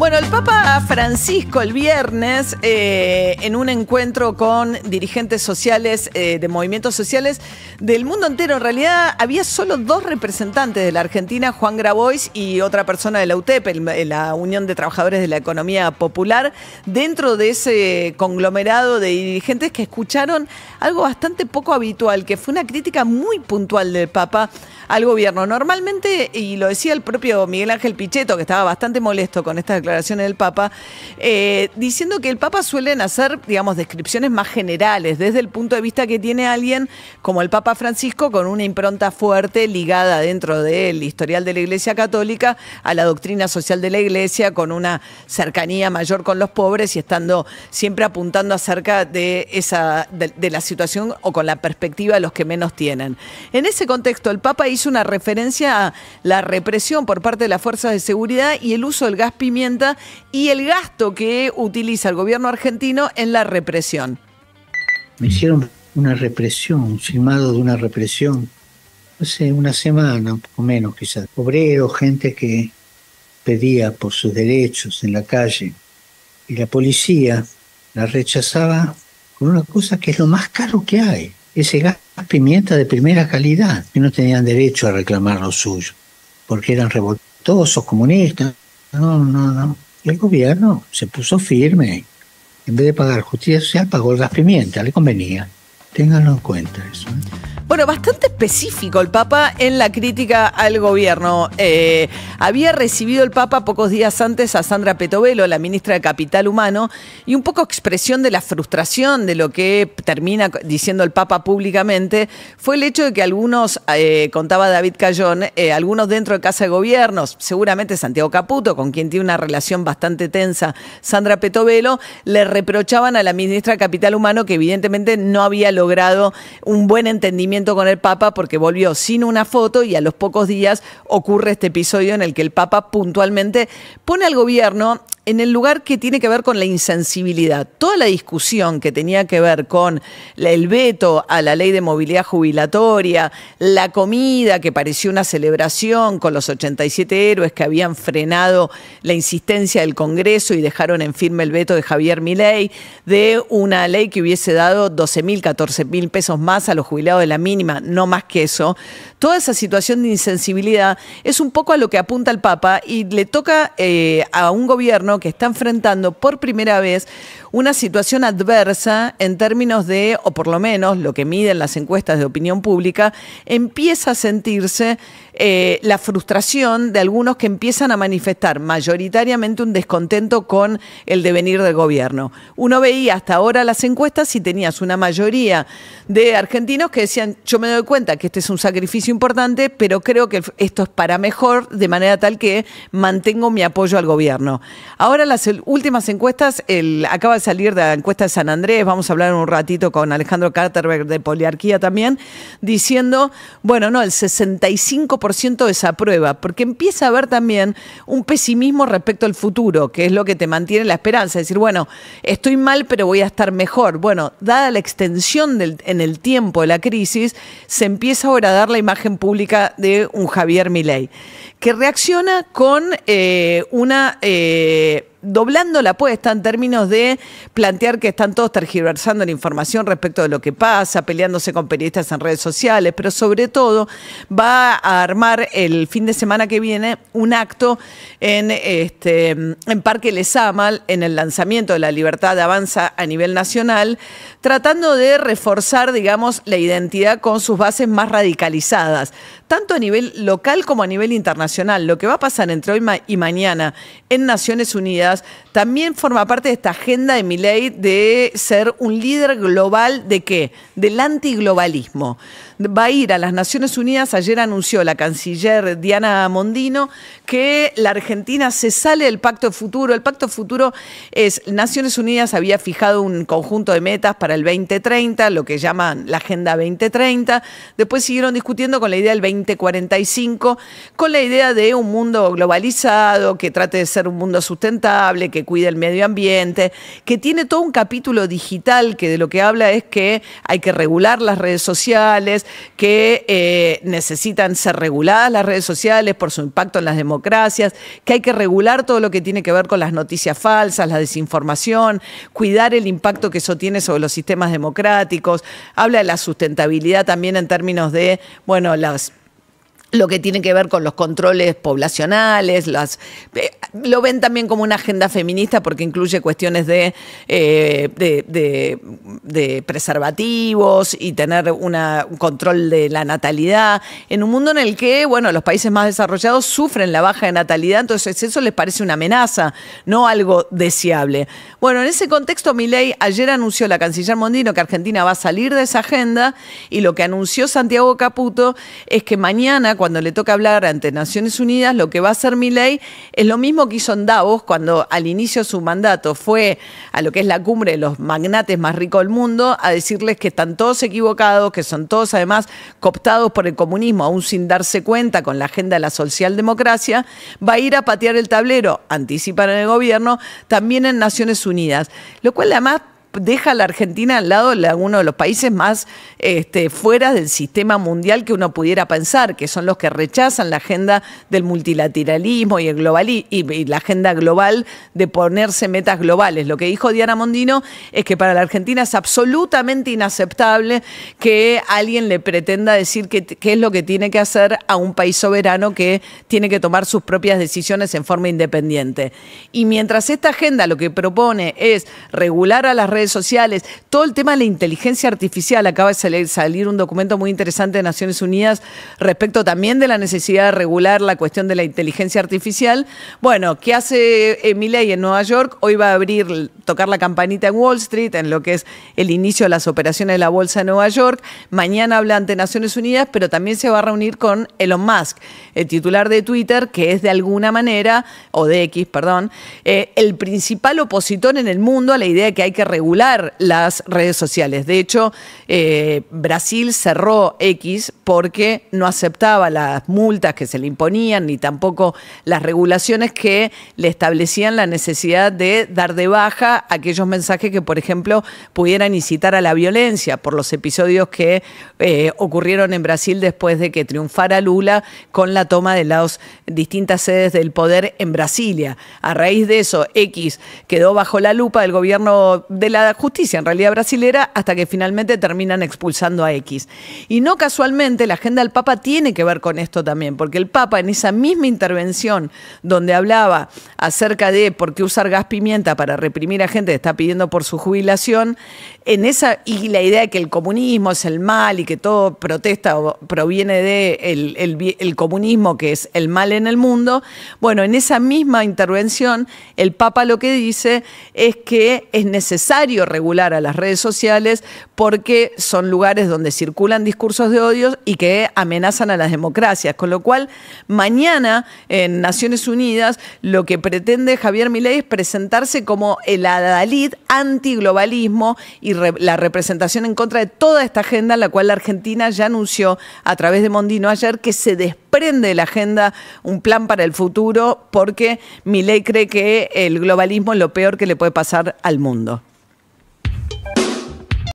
Bueno, el Papa Francisco el viernes, eh, en un encuentro con dirigentes sociales, eh, de movimientos sociales del mundo entero, en realidad había solo dos representantes de la Argentina, Juan Grabois y otra persona de la UTEP, la Unión de Trabajadores de la Economía Popular, dentro de ese conglomerado de dirigentes que escucharon algo bastante poco habitual, que fue una crítica muy puntual del Papa al gobierno. Normalmente, y lo decía el propio Miguel Ángel Pichetto, que estaba bastante molesto con esta declaración, declaraciones del Papa, eh, diciendo que el Papa suelen hacer, digamos, descripciones más generales, desde el punto de vista que tiene alguien como el Papa Francisco, con una impronta fuerte ligada dentro del historial de la Iglesia Católica a la doctrina social de la Iglesia, con una cercanía mayor con los pobres y estando siempre apuntando acerca de, esa, de, de la situación o con la perspectiva de los que menos tienen. En ese contexto, el Papa hizo una referencia a la represión por parte de las fuerzas de seguridad y el uso del gas pimienta y el gasto que utiliza el gobierno argentino en la represión. Me hicieron una represión, un filmado de una represión, hace una semana, un poco menos quizás. Obreros, gente que pedía por sus derechos en la calle y la policía la rechazaba con una cosa que es lo más caro que hay, ese gas pimienta de primera calidad, que no tenían derecho a reclamar lo suyo, porque eran revoltosos, comunistas, no, no, no. Y El gobierno se puso firme. En vez de pagar justicia social, pagó el gas pimienta, le convenía. Ténganlo en cuenta eso. ¿eh? Bueno, bastante específico el Papa en la crítica al gobierno. Eh, había recibido el Papa pocos días antes a Sandra Petovelo, la ministra de Capital Humano, y un poco expresión de la frustración de lo que termina diciendo el Papa públicamente fue el hecho de que algunos, eh, contaba David Cayón, eh, algunos dentro de Casa de Gobiernos, seguramente Santiago Caputo, con quien tiene una relación bastante tensa, Sandra Petovelo, le reprochaban a la ministra de Capital Humano que evidentemente no había logrado un buen entendimiento con el Papa porque volvió sin una foto y a los pocos días ocurre este episodio en el que el Papa puntualmente pone al gobierno en el lugar que tiene que ver con la insensibilidad. Toda la discusión que tenía que ver con el veto a la ley de movilidad jubilatoria, la comida que pareció una celebración con los 87 héroes que habían frenado la insistencia del Congreso y dejaron en firme el veto de Javier Milei de una ley que hubiese dado 12 mil, 14 mil pesos más a los jubilados de la misma no más que eso, toda esa situación de insensibilidad es un poco a lo que apunta el Papa y le toca eh, a un gobierno que está enfrentando por primera vez una situación adversa en términos de, o por lo menos lo que miden las encuestas de opinión pública, empieza a sentirse eh, la frustración de algunos que empiezan a manifestar mayoritariamente un descontento con el devenir del gobierno. Uno veía hasta ahora las encuestas y tenías una mayoría de argentinos que decían, yo me doy cuenta que este es un sacrificio importante, pero creo que esto es para mejor, de manera tal que mantengo mi apoyo al gobierno. Ahora las últimas encuestas, acaba de salir de la encuesta de San Andrés, vamos a hablar un ratito con Alejandro Carterberg de Poliarquía también, diciendo, bueno, no, el 65% desaprueba, porque empieza a haber también un pesimismo respecto al futuro, que es lo que te mantiene la esperanza, es decir, bueno, estoy mal, pero voy a estar mejor. Bueno, dada la extensión en el tiempo de la crisis, se empieza ahora a dar la imagen pública de un Javier Milei, que reacciona con eh, una... Eh, doblando la apuesta en términos de plantear que están todos tergiversando la información respecto de lo que pasa, peleándose con periodistas en redes sociales, pero sobre todo va a armar el fin de semana que viene un acto en, este, en Parque Lezamal, en el lanzamiento de la libertad de avanza a nivel nacional, tratando de reforzar, digamos, la identidad con sus bases más radicalizadas, tanto a nivel local como a nivel internacional. Lo que va a pasar entre hoy y mañana en Naciones Unidas también forma parte de esta agenda de Milei de ser un líder global de qué? Del antiglobalismo va a ir a las Naciones Unidas. Ayer anunció la canciller Diana Mondino que la Argentina se sale del Pacto Futuro. El Pacto Futuro es, Naciones Unidas había fijado un conjunto de metas para el 2030, lo que llaman la Agenda 2030. Después siguieron discutiendo con la idea del 2045, con la idea de un mundo globalizado, que trate de ser un mundo sustentable, que cuide el medio ambiente, que tiene todo un capítulo digital que de lo que habla es que hay que regular las redes sociales, que eh, necesitan ser reguladas las redes sociales por su impacto en las democracias, que hay que regular todo lo que tiene que ver con las noticias falsas, la desinformación, cuidar el impacto que eso tiene sobre los sistemas democráticos. Habla de la sustentabilidad también en términos de, bueno, las lo que tiene que ver con los controles poblacionales, las, eh, lo ven también como una agenda feminista porque incluye cuestiones de, eh, preservativos y tener un control de la natalidad, en un mundo en el que, bueno, los países más desarrollados sufren la baja de natalidad, entonces eso les parece una amenaza, no algo deseable. Bueno, en ese contexto, Milei ayer anunció la canciller Mondino que Argentina va a salir de esa agenda y lo que anunció Santiago Caputo es que mañana, cuando le toca hablar ante Naciones Unidas, lo que va a hacer ley es lo mismo que hizo en Davos cuando al inicio de su mandato fue a lo que es la cumbre de los magnates más ricos del mundo a decirles que están todos equivocados, que son todos además cooptados por el comunismo, aún sin darse cuenta con la agenda de la socialdemocracia, va a ir a patear el tablero, anticipar en el gobierno, también en Naciones Unidas, lo cual además deja a la Argentina al lado de uno de los países más este, fuera del sistema mundial que uno pudiera pensar, que son los que rechazan la agenda del multilateralismo y, el y, la agenda global de ponerse metas globales. Lo que dijo Diana Mondino es que para la Argentina es absolutamente inaceptable que alguien le pretenda decir qué es lo que tiene que hacer a un país soberano que tiene que tomar sus propias decisiones en forma independiente. Y mientras esta agenda lo que propone es regular a las sociales, todo el tema de la inteligencia artificial. Acaba de salir un documento muy interesante de Naciones Unidas respecto también de la necesidad de regular la cuestión de la inteligencia artificial. Bueno, ¿qué hace Emiley eh, en Nueva York? Hoy va a abrir, tocar la campanita en Wall Street, en lo que es el inicio de las operaciones de la Bolsa de Nueva York. Mañana habla ante Naciones Unidas, pero también se va a reunir con Elon Musk, el titular de Twitter, que es de alguna manera, o de X, perdón, eh, el principal opositor en el mundo a la idea de que hay que regular las redes sociales. De hecho, eh, Brasil cerró X porque no aceptaba las multas que se le imponían ni tampoco las regulaciones que le establecían la necesidad de dar de baja aquellos mensajes que, por ejemplo, pudieran incitar a la violencia por los episodios que eh, ocurrieron en Brasil después de que triunfara Lula con la toma de las distintas sedes del poder en Brasilia. A raíz de eso, X quedó bajo la lupa del gobierno de la justicia en realidad brasilera hasta que finalmente terminan expulsando a X. Y no casualmente la agenda del Papa tiene que ver con esto también, porque el Papa en esa misma intervención donde hablaba acerca de por qué usar gas pimienta para reprimir a gente que está pidiendo por su jubilación, en esa y la idea de que el comunismo es el mal y que todo protesta o proviene de el comunismo que es el mal en el mundo, bueno, en esa misma intervención el Papa lo que dice es que es necesario regular a las redes sociales porque son lugares donde circulan discursos de odio y que amenazan a las democracias. Con lo cual, mañana en Naciones Unidas lo que pretende Javier Milei es presentarse como el adalid antiglobalismo y la representación en contra de toda esta agenda, la cual la Argentina ya anunció a través de Mondino ayer que se desprende de la agenda un plan para el futuro porque Milei cree que el globalismo es lo peor que le puede pasar al mundo.